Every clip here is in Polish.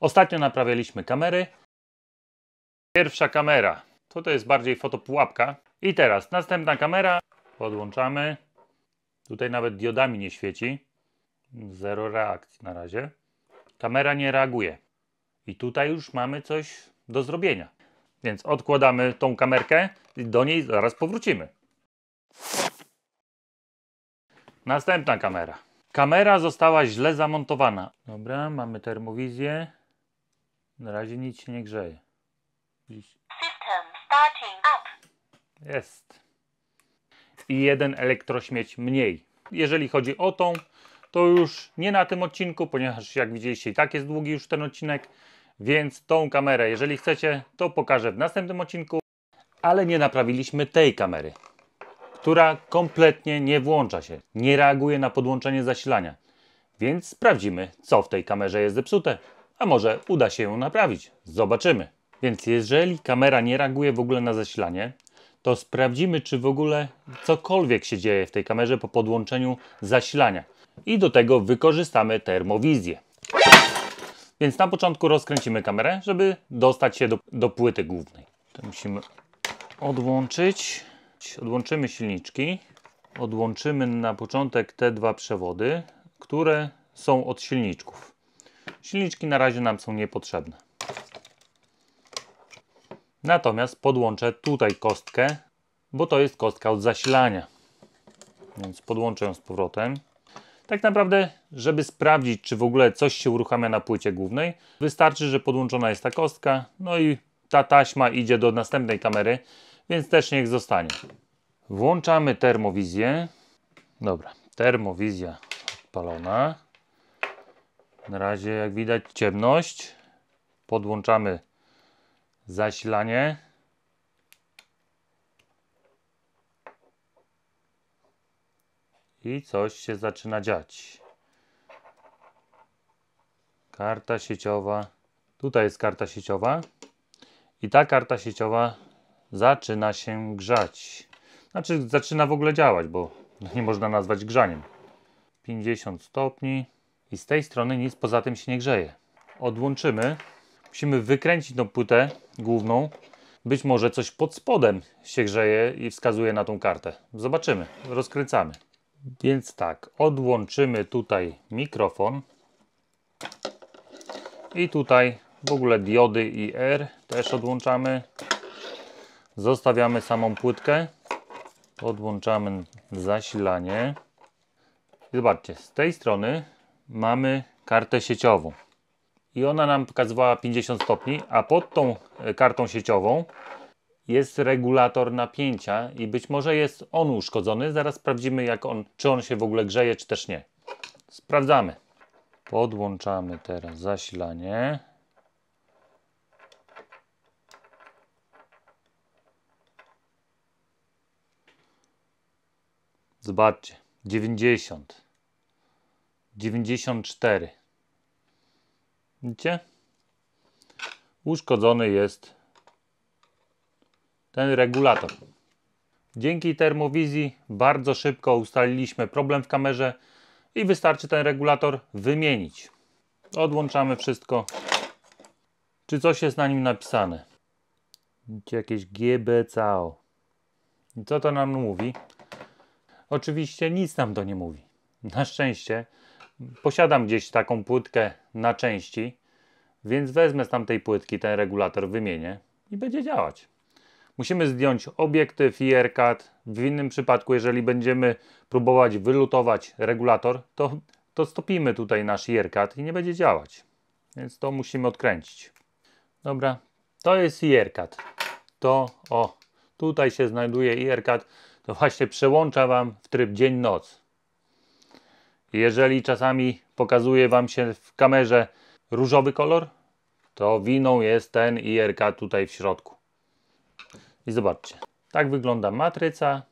Ostatnio naprawialiśmy kamery. Pierwsza kamera. To to jest bardziej fotopułapka. I teraz następna kamera. Podłączamy. Tutaj nawet diodami nie świeci. Zero reakcji na razie. Kamera nie reaguje. I tutaj już mamy coś do zrobienia. Więc odkładamy tą kamerkę i do niej zaraz powrócimy. Następna kamera. Kamera została źle zamontowana. Dobra, mamy termowizję. Na razie nic się nie grzeje. Dziś. System starting up. Jest. I jeden elektrośmieć mniej. Jeżeli chodzi o tą, to już nie na tym odcinku, ponieważ jak widzieliście i tak jest długi już ten odcinek, więc tą kamerę, jeżeli chcecie, to pokażę w następnym odcinku. Ale nie naprawiliśmy tej kamery, która kompletnie nie włącza się, nie reaguje na podłączenie zasilania. Więc sprawdzimy, co w tej kamerze jest zepsute. A może uda się ją naprawić? Zobaczymy. Więc jeżeli kamera nie reaguje w ogóle na zasilanie, to sprawdzimy, czy w ogóle cokolwiek się dzieje w tej kamerze po podłączeniu zasilania. I do tego wykorzystamy termowizję. Więc na początku rozkręcimy kamerę, żeby dostać się do, do płyty głównej. To musimy odłączyć. Odłączymy silniczki. Odłączymy na początek te dwa przewody, które są od silniczków. Silniczki na razie nam są niepotrzebne. Natomiast podłączę tutaj kostkę, bo to jest kostka od zasilania. Więc podłączę ją z powrotem. Tak naprawdę, żeby sprawdzić, czy w ogóle coś się uruchamia na płycie głównej, wystarczy, że podłączona jest ta kostka, no i ta taśma idzie do następnej kamery, więc też niech zostanie. Włączamy termowizję. Dobra, termowizja odpalona. Na razie jak widać ciemność. Podłączamy zasilanie. I coś się zaczyna dziać. Karta sieciowa. Tutaj jest karta sieciowa. I ta karta sieciowa zaczyna się grzać. Znaczy zaczyna w ogóle działać, bo nie można nazwać grzaniem. 50 stopni. I z tej strony nic poza tym się nie grzeje. Odłączymy. Musimy wykręcić tą płytę główną. Być może coś pod spodem się grzeje i wskazuje na tą kartę. Zobaczymy. Rozkręcamy. Więc tak, odłączymy tutaj mikrofon. I tutaj w ogóle diody R. też odłączamy. Zostawiamy samą płytkę. Odłączamy zasilanie. zobaczcie, z tej strony mamy kartę sieciową i ona nam pokazywała 50 stopni, a pod tą e, kartą sieciową jest regulator napięcia i być może jest on uszkodzony. Zaraz sprawdzimy, jak on, czy on się w ogóle grzeje, czy też nie. Sprawdzamy. Podłączamy teraz zasilanie. Zobaczcie, 90. 94. Widzicie? Uszkodzony jest ten regulator. Dzięki termowizji bardzo szybko ustaliliśmy problem w kamerze i wystarczy ten regulator wymienić. Odłączamy wszystko. Czy coś jest na nim napisane? Widzicie jakieś GBCO. I co to nam mówi? Oczywiście nic nam to nie mówi. Na szczęście Posiadam gdzieś taką płytkę na części, więc wezmę z tamtej płytki ten regulator, wymienię i będzie działać. Musimy zdjąć obiektyw i aircut. W innym przypadku, jeżeli będziemy próbować wylutować regulator, to, to stopimy tutaj nasz aircut i nie będzie działać. Więc to musimy odkręcić. Dobra, to jest aircut. To, o, tutaj się znajduje aircut. To właśnie przełącza Wam w tryb dzień-noc. Jeżeli czasami pokazuje Wam się w kamerze różowy kolor, to winą jest ten IRK tutaj w środku. I zobaczcie, tak wygląda matryca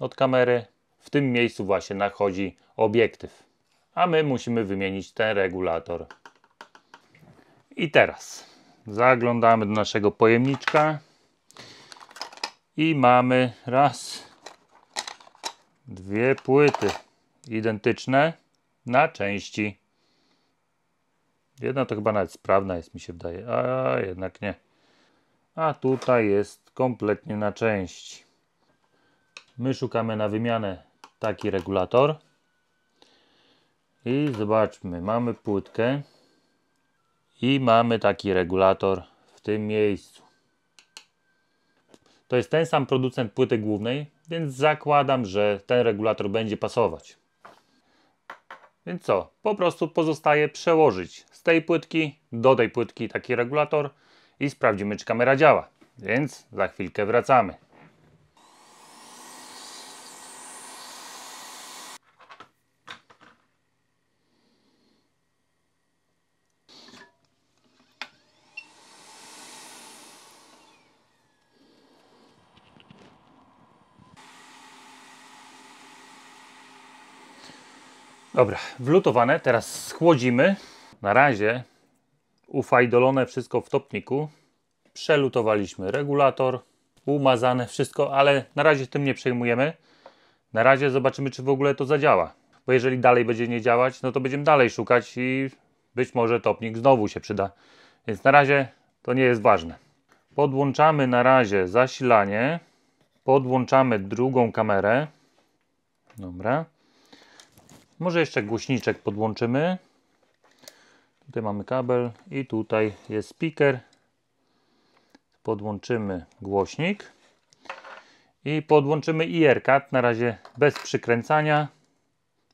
od kamery. W tym miejscu właśnie nachodzi obiektyw. A my musimy wymienić ten regulator. I teraz zaglądamy do naszego pojemniczka i mamy raz, dwie płyty identyczne na części. Jedna to chyba nawet sprawna jest, mi się wydaje, a jednak nie. A tutaj jest kompletnie na części. My szukamy na wymianę taki regulator. I zobaczmy, mamy płytkę i mamy taki regulator w tym miejscu. To jest ten sam producent płyty głównej, więc zakładam, że ten regulator będzie pasować. Więc co? Po prostu pozostaje przełożyć z tej płytki do tej płytki taki regulator i sprawdzimy, czy kamera działa. Więc za chwilkę wracamy. Dobra, wlutowane, teraz schłodzimy. Na razie ufajdolone wszystko w topniku. Przelutowaliśmy regulator, umazane wszystko, ale na razie tym nie przejmujemy. Na razie zobaczymy, czy w ogóle to zadziała. Bo jeżeli dalej będzie nie działać, no to będziemy dalej szukać i być może topnik znowu się przyda. Więc na razie to nie jest ważne. Podłączamy na razie zasilanie. Podłączamy drugą kamerę. Dobra. Może jeszcze głośniczek podłączymy. Tutaj mamy kabel i tutaj jest speaker. Podłączymy głośnik i podłączymy ir na razie bez przykręcania.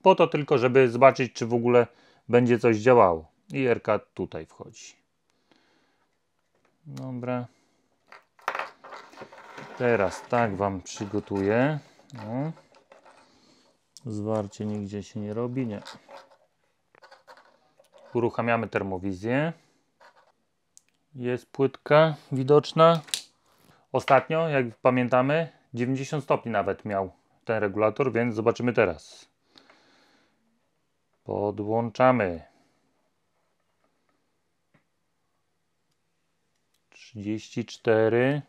Po to tylko, żeby zobaczyć, czy w ogóle będzie coś działało. IR-kat tutaj wchodzi. Dobra. Teraz tak Wam przygotuję. No. Zwarcie nigdzie się nie robi, nie. Uruchamiamy termowizję. Jest płytka widoczna. Ostatnio, jak pamiętamy, 90 stopni nawet miał ten regulator, więc zobaczymy teraz. Podłączamy. 34.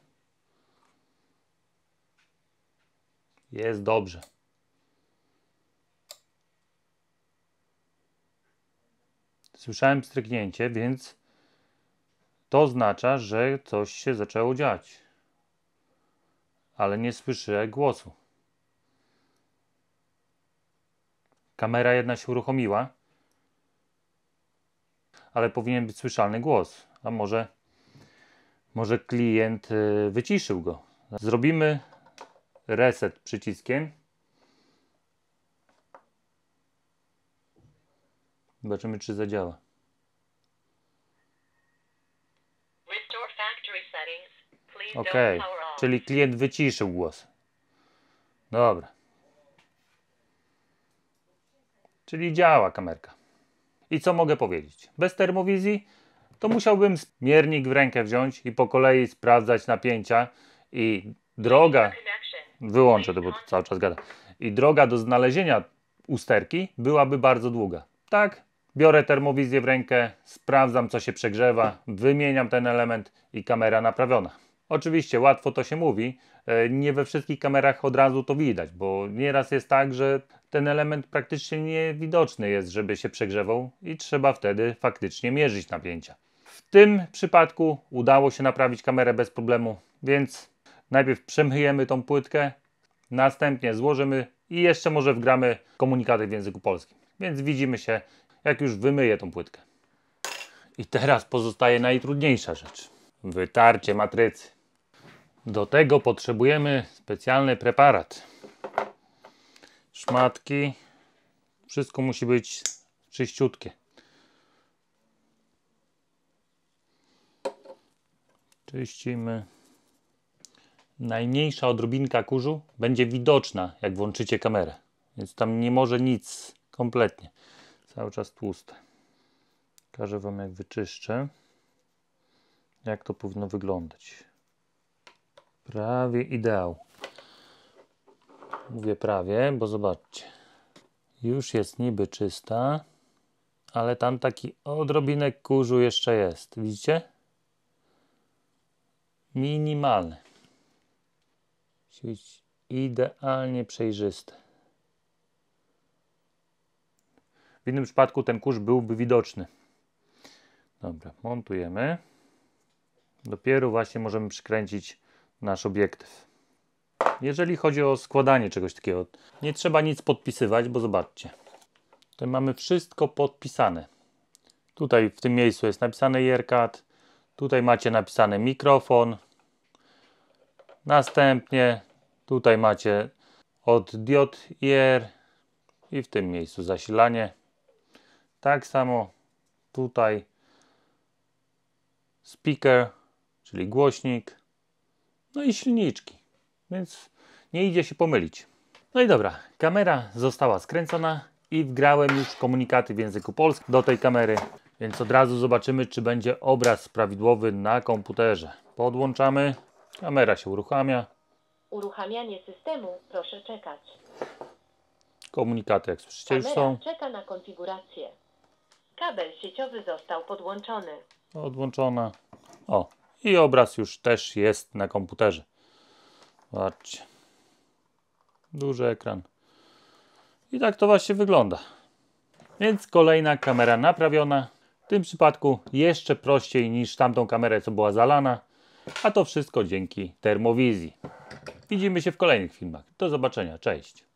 Jest dobrze. Słyszałem stryknięcie, więc to oznacza, że coś się zaczęło dziać. Ale nie słyszę głosu. Kamera jedna się uruchomiła, ale powinien być słyszalny głos. A może, może klient y, wyciszył go. Zrobimy reset przyciskiem. Zobaczymy, czy zadziała. OK, czyli klient wyciszył głos. Dobra. Czyli działa kamerka. I co mogę powiedzieć? Bez termowizji to musiałbym miernik w rękę wziąć i po kolei sprawdzać napięcia i droga... Wyłączę to, bo to cały czas gada. I droga do znalezienia usterki byłaby bardzo długa. Tak, Biorę termowizję w rękę, sprawdzam co się przegrzewa, wymieniam ten element i kamera naprawiona. Oczywiście łatwo to się mówi, e, nie we wszystkich kamerach od razu to widać, bo nieraz jest tak, że ten element praktycznie niewidoczny jest, żeby się przegrzewał i trzeba wtedy faktycznie mierzyć napięcia. W tym przypadku udało się naprawić kamerę bez problemu, więc najpierw przemyjemy tą płytkę, następnie złożymy i jeszcze może wgramy komunikaty w języku polskim. Więc widzimy się jak już wymyję tą płytkę. I teraz pozostaje najtrudniejsza rzecz. Wytarcie matrycy. Do tego potrzebujemy specjalny preparat. Szmatki. Wszystko musi być czyściutkie. Czyścimy. Najmniejsza odrobinka kurzu będzie widoczna, jak włączycie kamerę. Więc tam nie może nic kompletnie cały czas tłuste. Pokażę Wam jak wyczyszczę, jak to powinno wyglądać. Prawie ideał. Mówię prawie, bo zobaczcie. Już jest niby czysta, ale tam taki odrobinek kurzu jeszcze jest. Widzicie? Minimalny. Musi być idealnie przejrzysty. W innym przypadku ten kurz byłby widoczny. Dobra, montujemy. Dopiero właśnie możemy przykręcić nasz obiektyw. Jeżeli chodzi o składanie czegoś takiego, nie trzeba nic podpisywać, bo zobaczcie. Tutaj mamy wszystko podpisane. Tutaj w tym miejscu jest napisane EarCut. Tutaj macie napisany mikrofon. Następnie tutaj macie od diod IR i w tym miejscu zasilanie. Tak samo tutaj speaker, czyli głośnik, no i silniczki, więc nie idzie się pomylić. No i dobra, kamera została skręcona i wgrałem już komunikaty w języku polskim do tej kamery, więc od razu zobaczymy, czy będzie obraz prawidłowy na komputerze. Podłączamy, kamera się uruchamia. Uruchamianie systemu, proszę czekać. Komunikaty, jak słyszycie, już są. czeka na konfigurację. Kabel sieciowy został podłączony. Odłączone. O, i obraz już też jest na komputerze. Zobaczcie. Duży ekran. I tak to właśnie wygląda. Więc kolejna kamera naprawiona. W tym przypadku jeszcze prościej niż tamtą kamerę, co była zalana. A to wszystko dzięki termowizji. Widzimy się w kolejnych filmach. Do zobaczenia. Cześć.